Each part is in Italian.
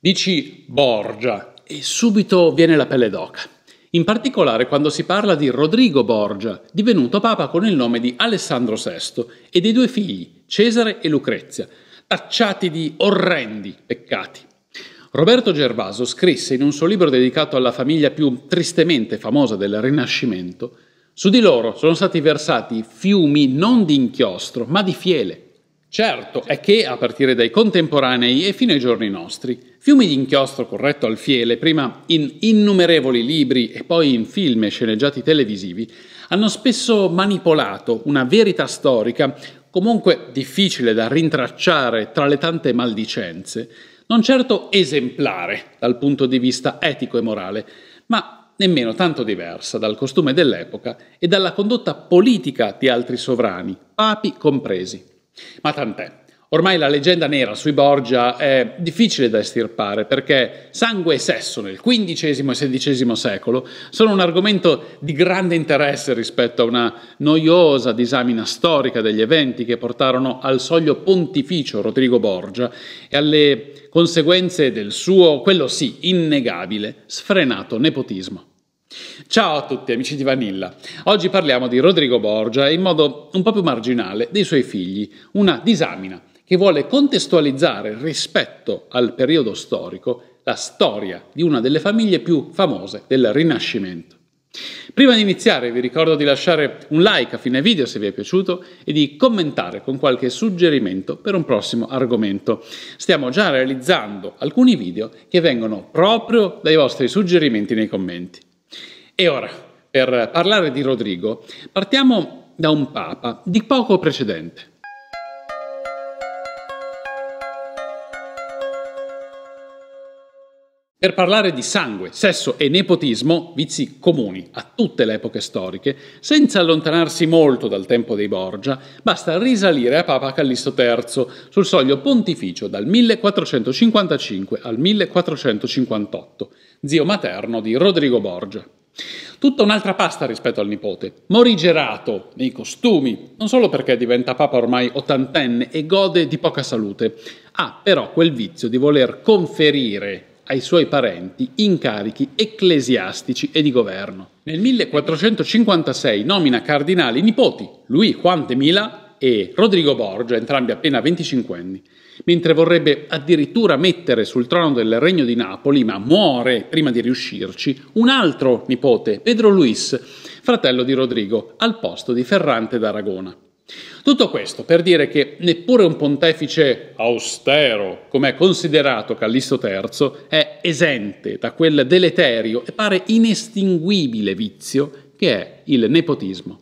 Dici Borgia e subito viene la pelle d'oca. In particolare quando si parla di Rodrigo Borgia, divenuto papa con il nome di Alessandro VI e dei due figli, Cesare e Lucrezia, tacciati di orrendi peccati. Roberto Gervaso scrisse in un suo libro dedicato alla famiglia più tristemente famosa del Rinascimento, su di loro sono stati versati fiumi non di inchiostro, ma di fiele, Certo è che, a partire dai contemporanei e fino ai giorni nostri, Fiumi di inchiostro corretto al fiele, prima in innumerevoli libri e poi in film e sceneggiati televisivi, hanno spesso manipolato una verità storica, comunque difficile da rintracciare tra le tante maldicenze, non certo esemplare dal punto di vista etico e morale, ma nemmeno tanto diversa dal costume dell'epoca e dalla condotta politica di altri sovrani, papi compresi. Ma tant'è. Ormai la leggenda nera sui Borgia è difficile da estirpare perché sangue e sesso nel XV e XVI secolo sono un argomento di grande interesse rispetto a una noiosa disamina storica degli eventi che portarono al soglio pontificio Rodrigo Borgia e alle conseguenze del suo, quello sì, innegabile, sfrenato nepotismo. Ciao a tutti amici di Vanilla. Oggi parliamo di Rodrigo Borgia e in modo un po' più marginale dei suoi figli, una disamina che vuole contestualizzare rispetto al periodo storico la storia di una delle famiglie più famose del Rinascimento. Prima di iniziare vi ricordo di lasciare un like a fine video se vi è piaciuto e di commentare con qualche suggerimento per un prossimo argomento. Stiamo già realizzando alcuni video che vengono proprio dai vostri suggerimenti nei commenti. E ora, per parlare di Rodrigo, partiamo da un papa di poco precedente. Per parlare di sangue, sesso e nepotismo, vizi comuni a tutte le epoche storiche, senza allontanarsi molto dal tempo dei Borgia, basta risalire a Papa Callisto III sul soglio pontificio dal 1455 al 1458, zio materno di Rodrigo Borgia. Tutta un'altra pasta rispetto al nipote, morigerato nei costumi, non solo perché diventa papa ormai ottantenne e gode di poca salute, ha però quel vizio di voler conferire ai suoi parenti incarichi ecclesiastici e di governo. Nel 1456 nomina cardinali i nipoti, lui Juan de Mila e Rodrigo Borgia, entrambi appena 25 anni mentre vorrebbe addirittura mettere sul trono del regno di Napoli, ma muore prima di riuscirci, un altro nipote, Pedro Luis, fratello di Rodrigo, al posto di Ferrante d'Aragona. Tutto questo per dire che neppure un pontefice austero, come è considerato Callisto III, è esente da quel deleterio e pare inestinguibile vizio che è il nepotismo.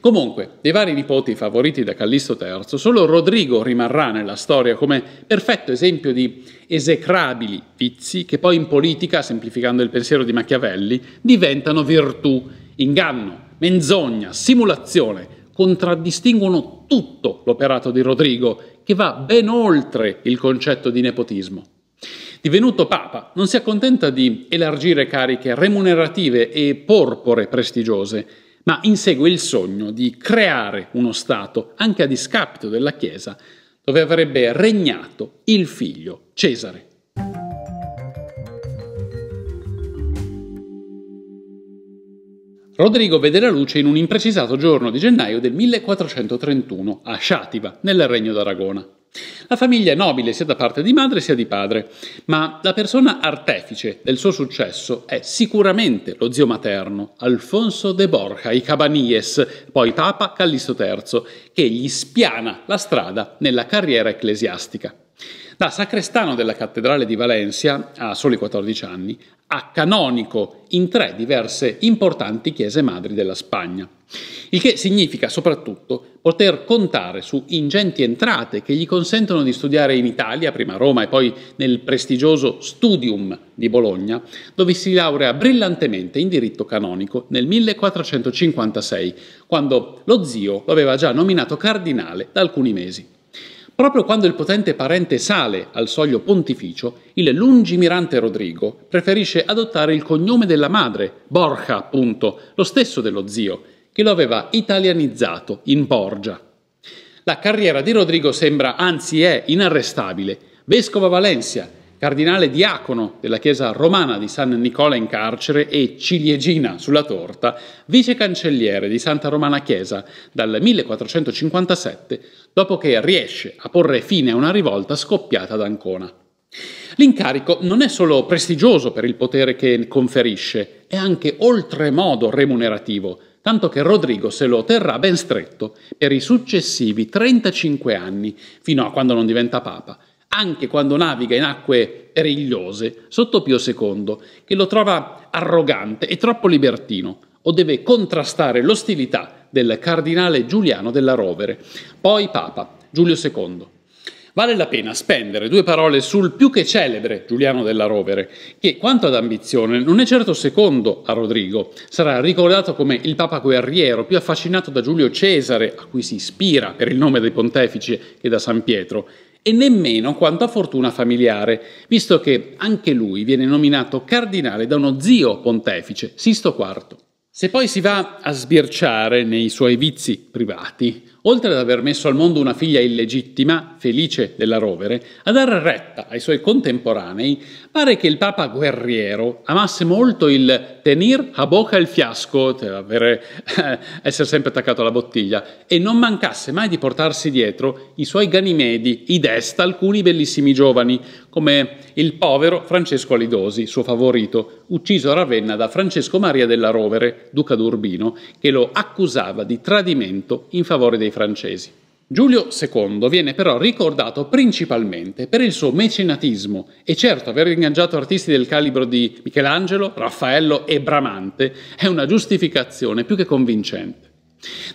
Comunque, dei vari nipoti favoriti da Callisto III, solo Rodrigo rimarrà nella storia come perfetto esempio di esecrabili vizi che poi in politica, semplificando il pensiero di Machiavelli, diventano virtù, inganno, menzogna, simulazione, contraddistinguono tutto l'operato di Rodrigo, che va ben oltre il concetto di nepotismo. Divenuto papa, non si accontenta di elargire cariche remunerative e porpore prestigiose, ma insegue il sogno di creare uno Stato, anche a discapito della Chiesa, dove avrebbe regnato il figlio Cesare. Rodrigo vede la luce in un imprecisato giorno di gennaio del 1431 a Sciativa, nel Regno d'Aragona. La famiglia è nobile sia da parte di madre sia di padre, ma la persona artefice del suo successo è sicuramente lo zio materno, Alfonso de Borja i Cabanies, poi Papa Callisto III, che gli spiana la strada nella carriera ecclesiastica. Da sacrestano della cattedrale di Valencia, a soli 14 anni, a canonico in tre diverse importanti chiese madri della Spagna, il che significa soprattutto poter contare su ingenti entrate che gli consentono di studiare in Italia, prima a Roma e poi nel prestigioso Studium di Bologna, dove si laurea brillantemente in diritto canonico nel 1456, quando lo zio lo aveva già nominato cardinale da alcuni mesi. Proprio quando il potente parente sale al soglio pontificio, il lungimirante Rodrigo preferisce adottare il cognome della madre, Borja appunto, lo stesso dello zio, che lo aveva italianizzato in Borgia. La carriera di Rodrigo sembra, anzi è, inarrestabile. Vescovo a Valencia, cardinale diacono della Chiesa romana di San Nicola in carcere e ciliegina sulla torta, vice cancelliere di Santa Romana Chiesa dal 1457, dopo che riesce a porre fine a una rivolta scoppiata ad Ancona. L'incarico non è solo prestigioso per il potere che conferisce, è anche oltremodo remunerativo, tanto che Rodrigo se lo terrà ben stretto per i successivi 35 anni, fino a quando non diventa papa, anche quando naviga in acque rigliose sotto Pio II, che lo trova arrogante e troppo libertino, o deve contrastare l'ostilità del cardinale Giuliano della Rovere, poi Papa Giulio II. Vale la pena spendere due parole sul più che celebre Giuliano della Rovere, che quanto ad ambizione non è certo secondo a Rodrigo. Sarà ricordato come il papa guerriero più affascinato da Giulio Cesare, a cui si ispira per il nome dei pontefici, che da San Pietro, e nemmeno quanto a fortuna familiare, visto che anche lui viene nominato cardinale da uno zio pontefice, Sisto IV. Se poi si va a sbirciare nei suoi vizi privati, oltre ad aver messo al mondo una figlia illegittima, felice della rovere, a dar retta ai suoi contemporanei, pare che il Papa guerriero amasse molto il tenir a bocca il fiasco, cioè avere, essere sempre attaccato alla bottiglia, e non mancasse mai di portarsi dietro i suoi ganimedi, i desta alcuni bellissimi giovani, come il povero Francesco Alidosi, suo favorito, ucciso a Ravenna da Francesco Maria della Rovere, duca d'Urbino, che lo accusava di tradimento in favore dei francesi francesi. Giulio II viene però ricordato principalmente per il suo mecenatismo e certo aver ingaggiato artisti del calibro di Michelangelo, Raffaello e Bramante è una giustificazione più che convincente.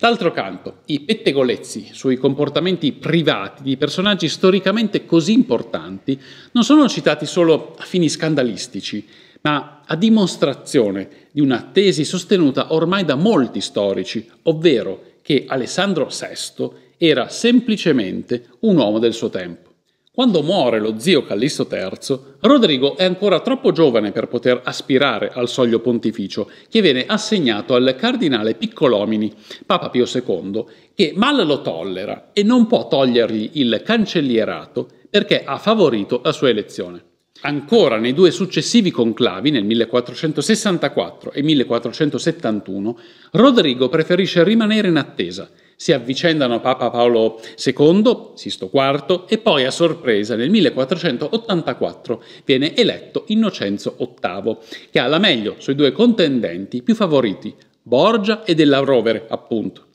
D'altro canto, i pettegolezzi sui comportamenti privati di personaggi storicamente così importanti non sono citati solo a fini scandalistici, ma a dimostrazione di una tesi sostenuta ormai da molti storici, ovvero che Alessandro VI era semplicemente un uomo del suo tempo. Quando muore lo zio Callisto III, Rodrigo è ancora troppo giovane per poter aspirare al soglio pontificio che viene assegnato al cardinale Piccolomini, Papa Pio II, che mal lo tollera e non può togliergli il cancellierato perché ha favorito la sua elezione ancora nei due successivi conclavi, nel 1464 e 1471, Rodrigo preferisce rimanere in attesa. Si avvicendano Papa Paolo II, Sisto IV e poi a sorpresa nel 1484 viene eletto Innocenzo VIII, che ha la meglio sui due contendenti più favoriti, Borgia e della Rovere, appunto.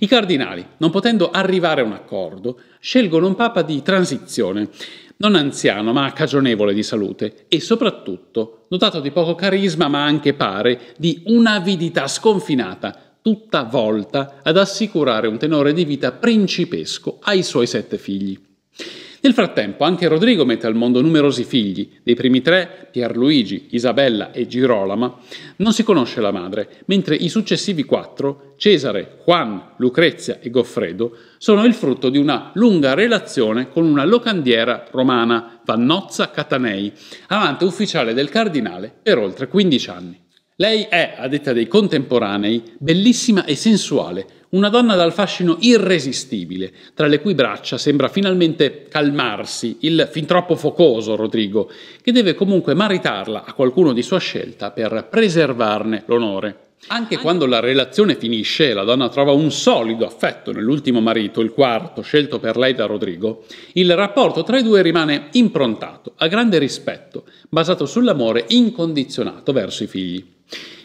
I cardinali, non potendo arrivare a un accordo, scelgono un papa di transizione, non anziano ma cagionevole di salute e soprattutto dotato di poco carisma ma anche pare di un'avidità sconfinata, tutta volta ad assicurare un tenore di vita principesco ai suoi sette figli. Nel frattempo anche Rodrigo mette al mondo numerosi figli, dei primi tre, Pierluigi, Isabella e Girolama, non si conosce la madre, mentre i successivi quattro, Cesare, Juan, Lucrezia e Goffredo, sono il frutto di una lunga relazione con una locandiera romana, Vannozza Catanei, amante ufficiale del cardinale per oltre 15 anni. Lei è, a detta dei contemporanei, bellissima e sensuale, una donna dal fascino irresistibile, tra le cui braccia sembra finalmente calmarsi il fin troppo focoso Rodrigo, che deve comunque maritarla a qualcuno di sua scelta per preservarne l'onore. Anche quando la relazione finisce e la donna trova un solido affetto nell'ultimo marito, il quarto, scelto per lei da Rodrigo, il rapporto tra i due rimane improntato a grande rispetto, basato sull'amore incondizionato verso i figli.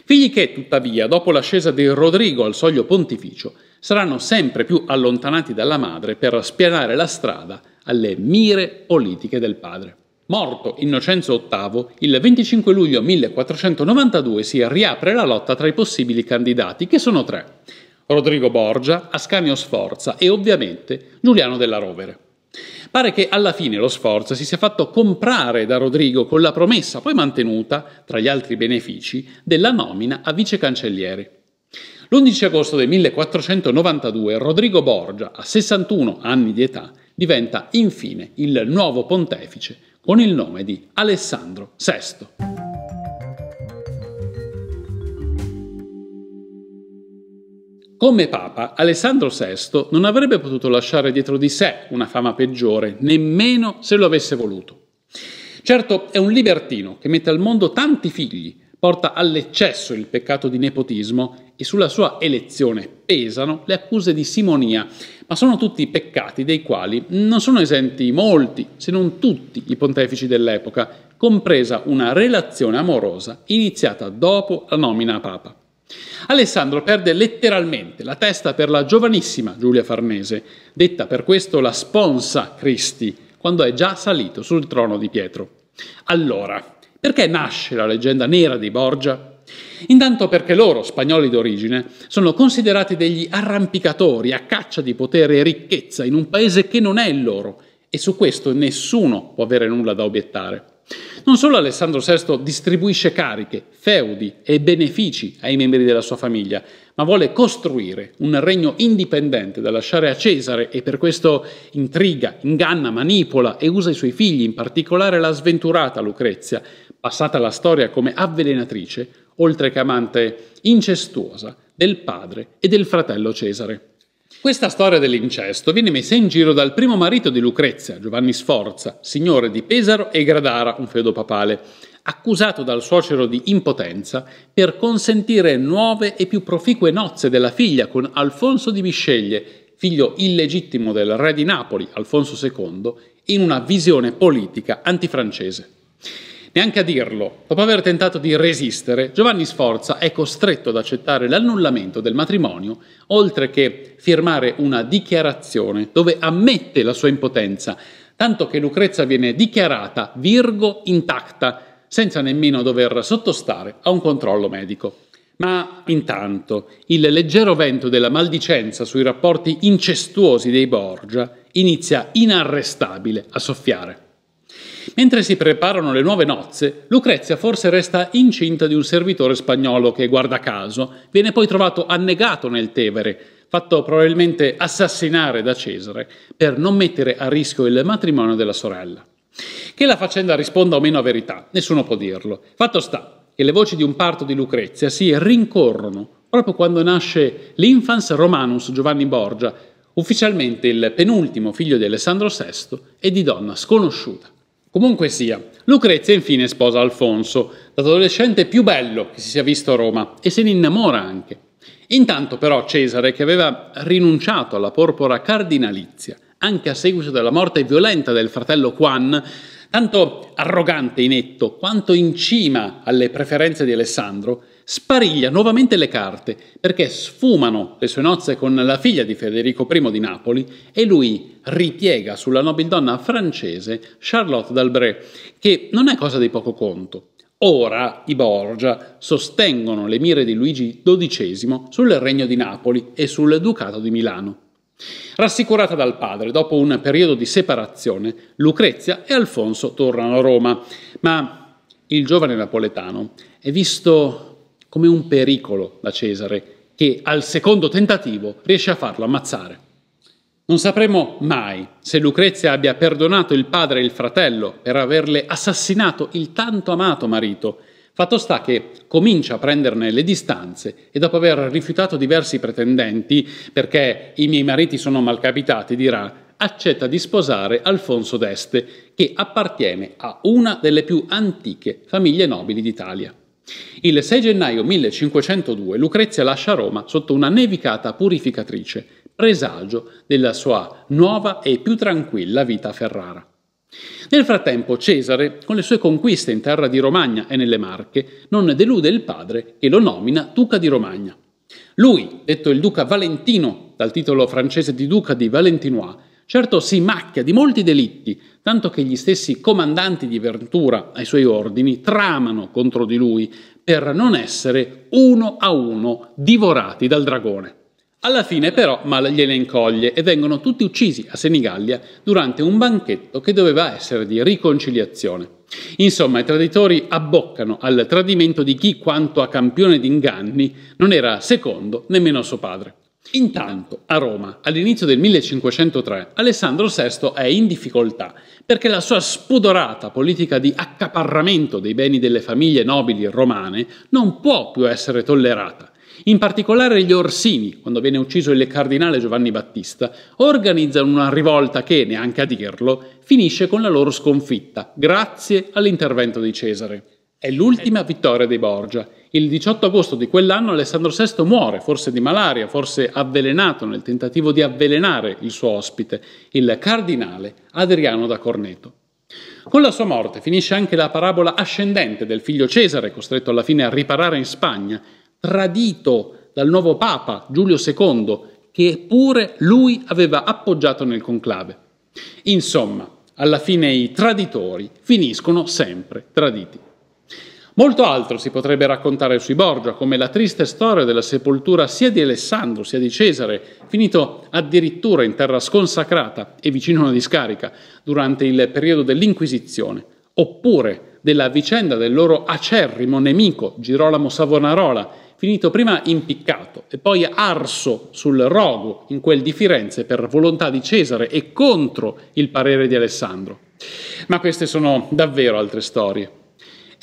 Figli che, tuttavia, dopo l'ascesa di Rodrigo al soglio pontificio, saranno sempre più allontanati dalla madre per spianare la strada alle mire politiche del padre. Morto Innocenzo VIII, il 25 luglio 1492 si riapre la lotta tra i possibili candidati, che sono tre: Rodrigo Borgia, Ascanio Sforza e ovviamente Giuliano della Rovere. Pare che alla fine lo sforzo si sia fatto comprare da Rodrigo con la promessa poi mantenuta, tra gli altri benefici, della nomina a vice cancelliere. L'11 agosto del 1492 Rodrigo Borgia, a 61 anni di età, diventa infine il nuovo pontefice con il nome di Alessandro VI. Come papa, Alessandro VI non avrebbe potuto lasciare dietro di sé una fama peggiore, nemmeno se lo avesse voluto. Certo, è un libertino che mette al mondo tanti figli, porta all'eccesso il peccato di nepotismo e sulla sua elezione pesano le accuse di simonia, ma sono tutti peccati dei quali non sono esenti molti, se non tutti i pontefici dell'epoca, compresa una relazione amorosa iniziata dopo la nomina a papa. Alessandro perde letteralmente la testa per la giovanissima Giulia Farnese, detta per questo la sponsa Cristi, quando è già salito sul trono di Pietro. Allora, perché nasce la leggenda nera di Borgia? Intanto perché loro, spagnoli d'origine, sono considerati degli arrampicatori a caccia di potere e ricchezza in un paese che non è il loro e su questo nessuno può avere nulla da obiettare non solo Alessandro VI distribuisce cariche, feudi e benefici ai membri della sua famiglia, ma vuole costruire un regno indipendente da lasciare a Cesare e per questo intriga, inganna, manipola e usa i suoi figli, in particolare la sventurata Lucrezia, passata alla storia come avvelenatrice, oltre che amante incestuosa del padre e del fratello Cesare. Questa storia dell'incesto viene messa in giro dal primo marito di Lucrezia, Giovanni Sforza, signore di Pesaro e Gradara, un feudo papale, accusato dal suocero di impotenza per consentire nuove e più proficue nozze della figlia con Alfonso di Bisceglie, figlio illegittimo del re di Napoli, Alfonso II, in una visione politica antifrancese. Neanche a dirlo, dopo aver tentato di resistere, Giovanni Sforza è costretto ad accettare l'annullamento del matrimonio, oltre che firmare una dichiarazione dove ammette la sua impotenza, tanto che Lucrezia viene dichiarata virgo intacta, senza nemmeno dover sottostare a un controllo medico. Ma intanto il leggero vento della maldicenza sui rapporti incestuosi dei Borgia inizia inarrestabile a soffiare. Mentre si preparano le nuove nozze, Lucrezia forse resta incinta di un servitore spagnolo che, guarda caso, viene poi trovato annegato nel Tevere, fatto probabilmente assassinare da Cesare per non mettere a rischio il matrimonio della sorella. Che la faccenda risponda o meno a verità, nessuno può dirlo. Fatto sta che le voci di un parto di Lucrezia si rincorrono proprio quando nasce l'infans romanus Giovanni Borgia, ufficialmente il penultimo figlio di Alessandro VI e di donna sconosciuta. Comunque sia, Lucrezia infine sposa Alfonso, l'adolescente più bello che si sia visto a Roma, e se ne innamora anche. Intanto però Cesare, che aveva rinunciato alla porpora cardinalizia, anche a seguito della morte violenta del fratello Juan, tanto arrogante e netto quanto in cima alle preferenze di Alessandro, spariglia nuovamente le carte perché sfumano le sue nozze con la figlia di Federico I di Napoli e lui ripiega sulla nobildonna francese Charlotte d'Albret, che non è cosa di poco conto. Ora i Borgia sostengono le mire di Luigi XII sul regno di Napoli e sul ducato di Milano. Rassicurata dal padre, dopo un periodo di separazione, Lucrezia e Alfonso tornano a Roma, ma il giovane napoletano è visto come un pericolo da Cesare, che al secondo tentativo riesce a farlo ammazzare. Non sapremo mai se Lucrezia abbia perdonato il padre e il fratello per averle assassinato il tanto amato marito. Fatto sta che comincia a prenderne le distanze e dopo aver rifiutato diversi pretendenti, perché i miei mariti sono malcapitati, dirà accetta di sposare Alfonso d'Este, che appartiene a una delle più antiche famiglie nobili d'Italia. Il 6 gennaio 1502 Lucrezia lascia Roma sotto una nevicata purificatrice, presagio della sua nuova e più tranquilla vita a Ferrara. Nel frattempo Cesare, con le sue conquiste in terra di Romagna e nelle Marche, non delude il padre e lo nomina duca di Romagna. Lui, detto il duca Valentino, dal titolo francese di duca di Valentinois, Certo si macchia di molti delitti, tanto che gli stessi comandanti di Ventura ai suoi ordini tramano contro di lui per non essere uno a uno divorati dal dragone. Alla fine però Mal gliene incoglie e vengono tutti uccisi a Senigallia durante un banchetto che doveva essere di riconciliazione. Insomma, i traditori abboccano al tradimento di chi, quanto a campione d'inganni, non era secondo nemmeno suo padre. Intanto, a Roma, all'inizio del 1503, Alessandro VI è in difficoltà perché la sua spudorata politica di accaparramento dei beni delle famiglie nobili romane non può più essere tollerata. In particolare gli Orsini, quando viene ucciso il cardinale Giovanni Battista, organizzano una rivolta che, neanche a dirlo, finisce con la loro sconfitta, grazie all'intervento di Cesare. È l'ultima vittoria dei Borgia. Il 18 agosto di quell'anno Alessandro VI muore, forse di malaria, forse avvelenato nel tentativo di avvelenare il suo ospite, il cardinale Adriano da Corneto. Con la sua morte finisce anche la parabola ascendente del figlio Cesare, costretto alla fine a riparare in Spagna, tradito dal nuovo Papa Giulio II, che pure lui aveva appoggiato nel conclave. Insomma, alla fine i traditori finiscono sempre traditi. Molto altro si potrebbe raccontare sui Borgia, come la triste storia della sepoltura sia di Alessandro sia di Cesare, finito addirittura in terra sconsacrata e vicino a una discarica durante il periodo dell'Inquisizione, oppure della vicenda del loro acerrimo nemico Girolamo Savonarola, finito prima impiccato e poi arso sul rogo in quel di Firenze per volontà di Cesare e contro il parere di Alessandro. Ma queste sono davvero altre storie.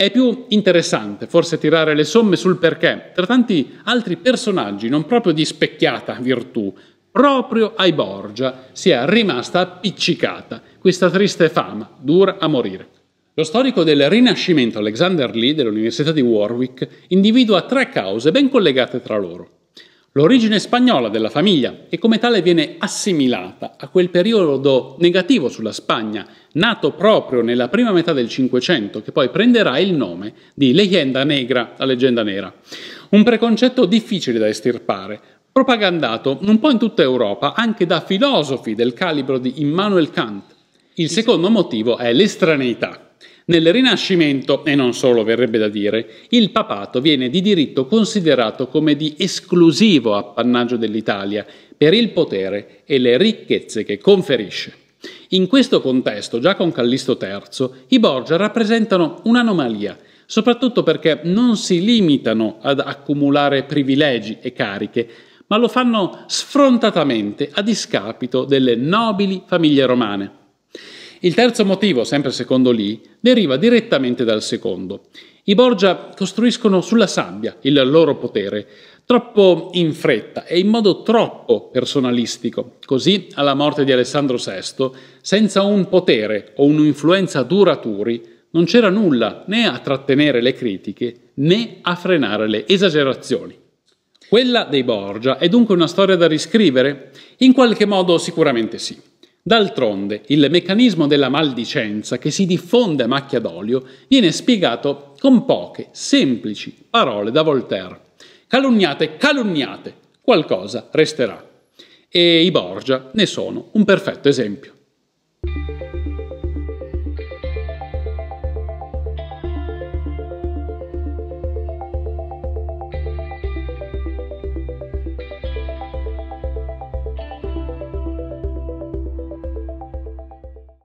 È più interessante forse tirare le somme sul perché, tra tanti altri personaggi non proprio di specchiata virtù, proprio ai Borgia si è rimasta appiccicata questa triste fama, dura a morire. Lo storico del Rinascimento Alexander Lee dell'Università di Warwick individua tre cause ben collegate tra loro. L'origine spagnola della famiglia, che come tale viene assimilata a quel periodo negativo sulla Spagna nato proprio nella prima metà del Cinquecento, che poi prenderà il nome di Leyenda Negra, la leggenda nera. Un preconcetto difficile da estirpare, propagandato un po' in tutta Europa anche da filosofi del calibro di Immanuel Kant. Il secondo motivo è l'estraneità. Nel Rinascimento, e non solo verrebbe da dire, il papato viene di diritto considerato come di esclusivo appannaggio dell'Italia per il potere e le ricchezze che conferisce. In questo contesto, già con Callisto III, i Borgia rappresentano un'anomalia, soprattutto perché non si limitano ad accumulare privilegi e cariche, ma lo fanno sfrontatamente a discapito delle nobili famiglie romane. Il terzo motivo, sempre secondo Lee, deriva direttamente dal secondo. I Borgia costruiscono sulla sabbia il loro potere, troppo in fretta e in modo troppo personalistico. Così, alla morte di Alessandro VI, senza un potere o un'influenza duraturi, non c'era nulla né a trattenere le critiche né a frenare le esagerazioni. Quella dei Borgia è dunque una storia da riscrivere? In qualche modo sicuramente sì. D'altronde, il meccanismo della maldicenza che si diffonde a macchia d'olio viene spiegato con poche, semplici parole da Voltaire. Calunniate, calunniate, qualcosa resterà. E i Borgia ne sono un perfetto esempio.